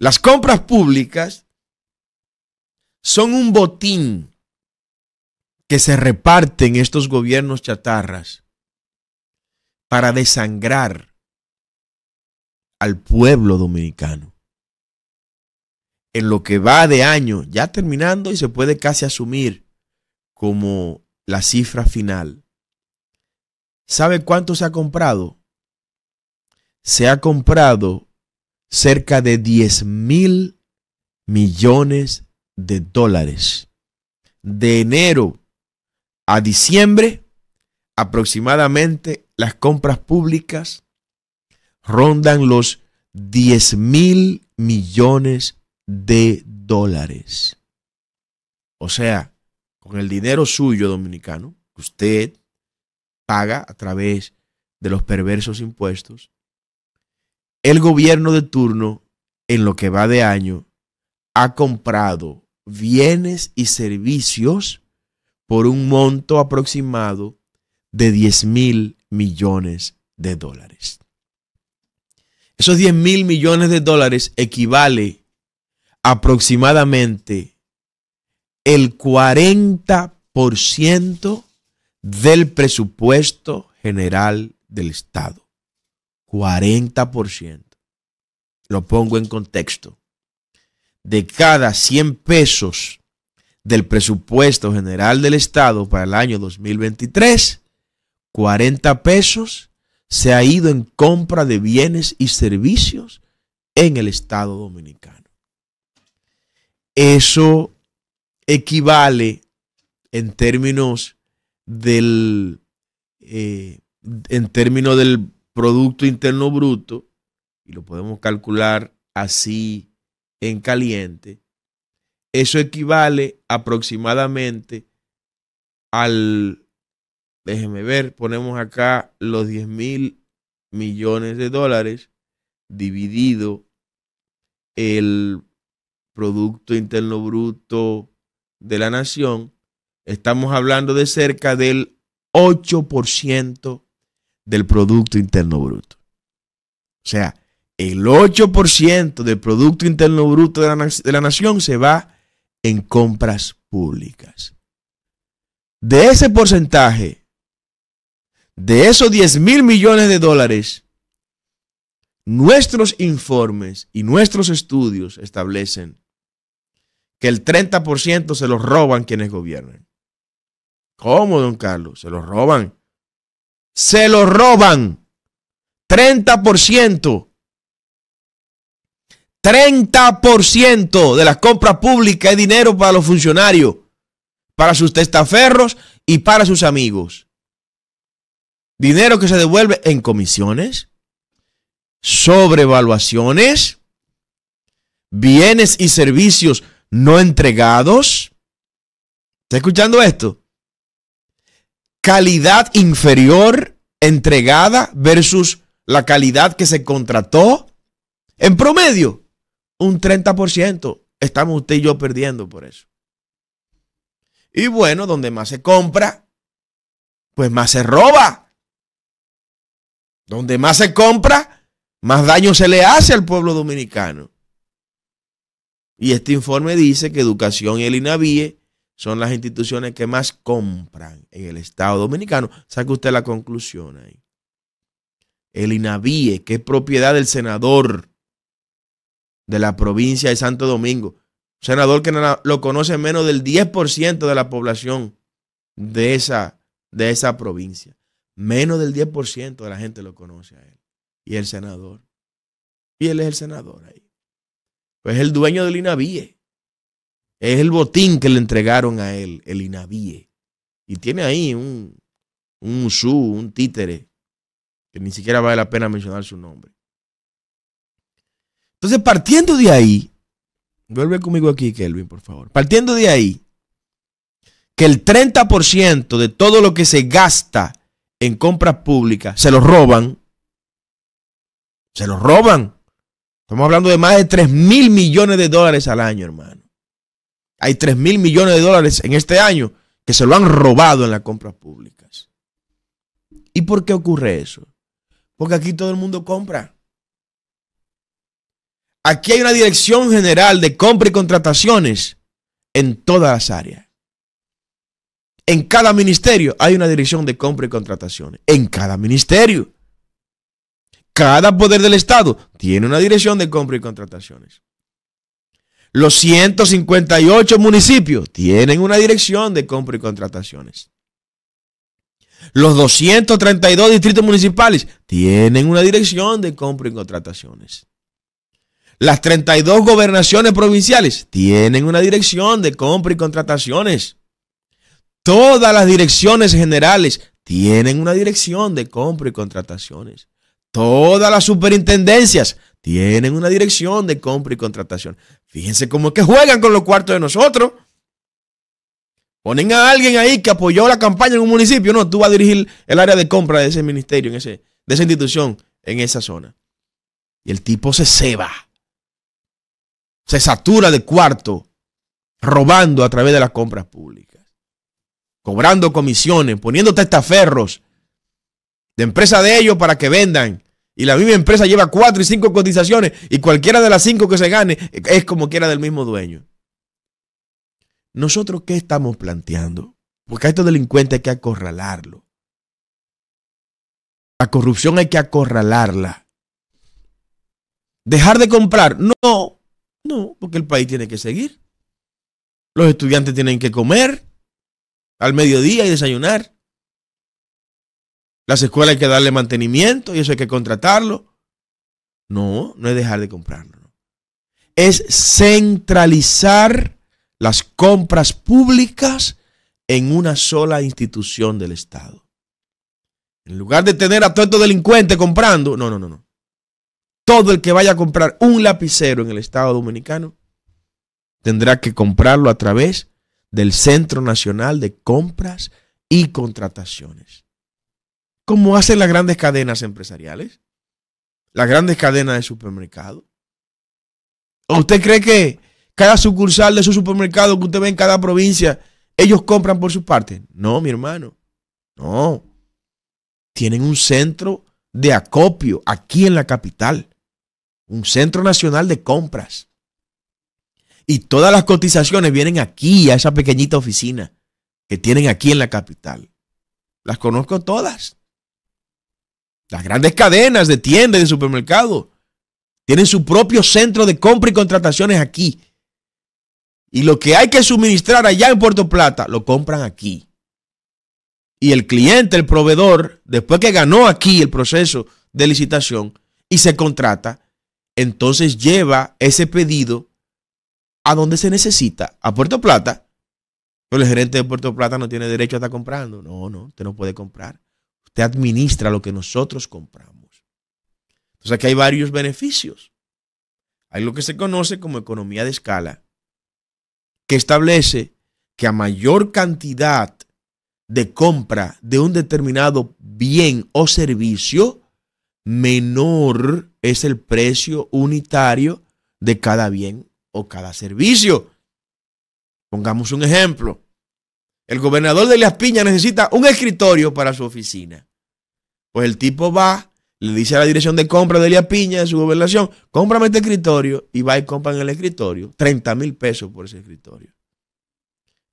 Las compras públicas son un botín que se reparten estos gobiernos chatarras para desangrar al pueblo dominicano. En lo que va de año, ya terminando y se puede casi asumir como la cifra final. ¿Sabe cuánto se ha comprado? Se ha comprado cerca de 10 mil millones de dólares. De enero a diciembre, aproximadamente las compras públicas rondan los 10 mil millones de dólares. O sea, con el dinero suyo dominicano, que usted paga a través de los perversos impuestos, el gobierno de turno, en lo que va de año, ha comprado bienes y servicios por un monto aproximado de 10 mil millones de dólares. Esos 10 mil millones de dólares equivale aproximadamente el 40% del presupuesto general del Estado. 40%. Lo pongo en contexto. De cada 100 pesos del presupuesto general del Estado para el año 2023, 40 pesos se ha ido en compra de bienes y servicios en el Estado dominicano. Eso equivale en términos del, eh, en términos del Producto Interno Bruto, y lo podemos calcular así en caliente, eso equivale aproximadamente al, déjeme ver, ponemos acá los 10 mil millones de dólares dividido el Producto Interno Bruto de la Nación, estamos hablando de cerca del 8% del Producto Interno Bruto. O sea, el 8% del Producto Interno Bruto de la, de la nación se va en compras públicas. De ese porcentaje, de esos 10 mil millones de dólares, nuestros informes y nuestros estudios establecen que el 30% se los roban quienes gobiernan. ¿Cómo, don Carlos? Se los roban se lo roban. 30%. 30% de las compras públicas es dinero para los funcionarios, para sus testaferros y para sus amigos. Dinero que se devuelve en comisiones, sobrevaluaciones, bienes y servicios no entregados. ¿Está escuchando esto? calidad inferior entregada versus la calidad que se contrató. En promedio, un 30% estamos usted y yo perdiendo por eso. Y bueno, donde más se compra, pues más se roba. Donde más se compra, más daño se le hace al pueblo dominicano. Y este informe dice que Educación y el INAVIE son las instituciones que más compran en el Estado Dominicano. Saque usted la conclusión ahí. El INAVIE, que es propiedad del senador de la provincia de Santo Domingo, senador que lo conoce menos del 10% de la población de esa, de esa provincia. Menos del 10% de la gente lo conoce a él. Y el senador. Y él es el senador ahí. Pues es el dueño del INAVIE es el botín que le entregaron a él, el INAVIE. Y tiene ahí un, un un títere, que ni siquiera vale la pena mencionar su nombre. Entonces, partiendo de ahí, vuelve conmigo aquí, Kelvin, por favor. Partiendo de ahí, que el 30% de todo lo que se gasta en compras públicas se lo roban. Se lo roban. Estamos hablando de más de 3 mil millones de dólares al año, hermano. Hay 3 mil millones de dólares en este año que se lo han robado en las compras públicas. ¿Y por qué ocurre eso? Porque aquí todo el mundo compra. Aquí hay una dirección general de compra y contrataciones en todas las áreas. En cada ministerio hay una dirección de compra y contrataciones. En cada ministerio. Cada poder del Estado tiene una dirección de compra y contrataciones. Los 158 municipios tienen una dirección de compra y contrataciones. Los 232 distritos municipales tienen una dirección de compra y contrataciones. Las 32 gobernaciones provinciales tienen una dirección de compra y contrataciones. Todas las direcciones generales tienen una dirección de compra y contrataciones. Todas las superintendencias tienen una dirección de compra y contratación. Fíjense cómo es que juegan con los cuartos de nosotros. Ponen a alguien ahí que apoyó la campaña en un municipio. No, tú vas a dirigir el área de compra de ese ministerio, de esa institución, en esa zona. Y el tipo se ceba. Se satura de cuarto, robando a través de las compras públicas. Cobrando comisiones, poniendo testaferros de empresa de ellos para que vendan y la misma empresa lleva cuatro y cinco cotizaciones y cualquiera de las cinco que se gane es como quiera del mismo dueño. ¿Nosotros qué estamos planteando? Porque a estos delincuentes hay que acorralarlo. La corrupción hay que acorralarla. Dejar de comprar, no, no, porque el país tiene que seguir. Los estudiantes tienen que comer al mediodía y desayunar. Las escuelas hay que darle mantenimiento y eso hay que contratarlo. No, no es dejar de comprarlo. Es centralizar las compras públicas en una sola institución del Estado. En lugar de tener a todo delincuente comprando, no, no, no, no. Todo el que vaya a comprar un lapicero en el Estado Dominicano tendrá que comprarlo a través del Centro Nacional de Compras y Contrataciones. Cómo hacen las grandes cadenas empresariales, las grandes cadenas de supermercados. usted cree que cada sucursal de su supermercado que usted ve en cada provincia, ellos compran por su parte? No, mi hermano. No. Tienen un centro de acopio aquí en la capital. Un centro nacional de compras. Y todas las cotizaciones vienen aquí, a esa pequeñita oficina que tienen aquí en la capital. Las conozco todas. Las grandes cadenas de tiendas de supermercados tienen su propio centro de compra y contrataciones aquí. Y lo que hay que suministrar allá en Puerto Plata, lo compran aquí. Y el cliente, el proveedor, después que ganó aquí el proceso de licitación y se contrata, entonces lleva ese pedido a donde se necesita, a Puerto Plata. Pero el gerente de Puerto Plata no tiene derecho a estar comprando. No, no, usted no puede comprar administra lo que nosotros compramos. Entonces aquí hay varios beneficios. Hay lo que se conoce como economía de escala, que establece que a mayor cantidad de compra de un determinado bien o servicio, menor es el precio unitario de cada bien o cada servicio. Pongamos un ejemplo. El gobernador de Las Piñas necesita un escritorio para su oficina. Pues el tipo va, le dice a la dirección de compra de Elia Piña, de su gobernación, cómprame este escritorio y va y compra en el escritorio 30 mil pesos por ese escritorio.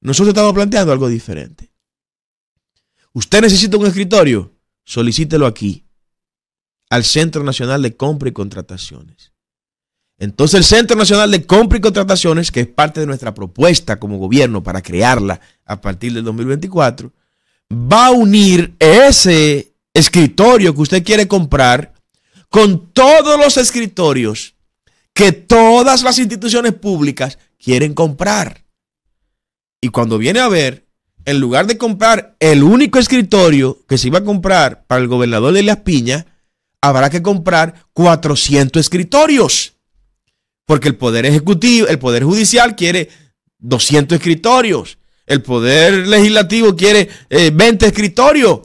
Nosotros estamos planteando algo diferente. Usted necesita un escritorio, solicítelo aquí, al Centro Nacional de Compra y Contrataciones. Entonces el Centro Nacional de Compra y Contrataciones, que es parte de nuestra propuesta como gobierno para crearla a partir del 2024, va a unir ese escritorio que usted quiere comprar, con todos los escritorios que todas las instituciones públicas quieren comprar. Y cuando viene a ver, en lugar de comprar el único escritorio que se iba a comprar para el gobernador de Las Piñas, habrá que comprar 400 escritorios. Porque el Poder Ejecutivo, el Poder Judicial quiere 200 escritorios. El Poder Legislativo quiere 20 eh, escritorios.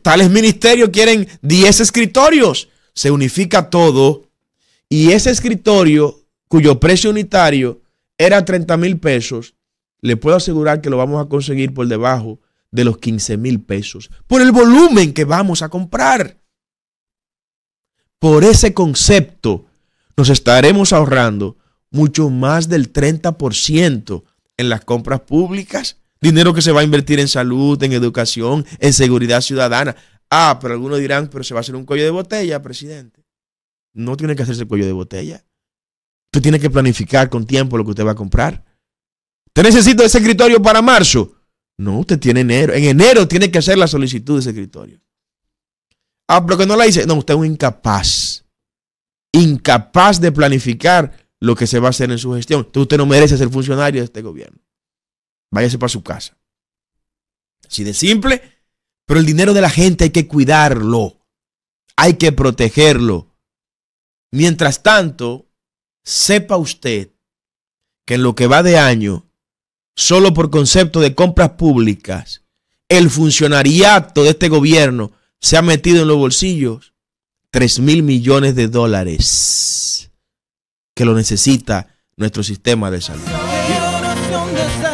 Tales ministerios quieren 10 escritorios. Se unifica todo y ese escritorio cuyo precio unitario era 30 mil pesos, le puedo asegurar que lo vamos a conseguir por debajo de los 15 mil pesos, por el volumen que vamos a comprar. Por ese concepto nos estaremos ahorrando mucho más del 30% en las compras públicas Dinero que se va a invertir en salud, en educación, en seguridad ciudadana. Ah, pero algunos dirán, pero se va a hacer un cuello de botella, presidente. No tiene que hacerse cuello de botella. Usted tiene que planificar con tiempo lo que usted va a comprar. Te necesita ese escritorio para marzo? No, usted tiene enero. En enero tiene que hacer la solicitud de ese escritorio. Ah, pero que no la hice. No, usted es un incapaz. Incapaz de planificar lo que se va a hacer en su gestión. Entonces usted no merece ser funcionario de este gobierno váyase para su casa. Así de simple, pero el dinero de la gente hay que cuidarlo, hay que protegerlo. Mientras tanto, sepa usted que en lo que va de año, solo por concepto de compras públicas, el funcionariato de este gobierno se ha metido en los bolsillos 3 mil millones de dólares que lo necesita nuestro sistema de salud.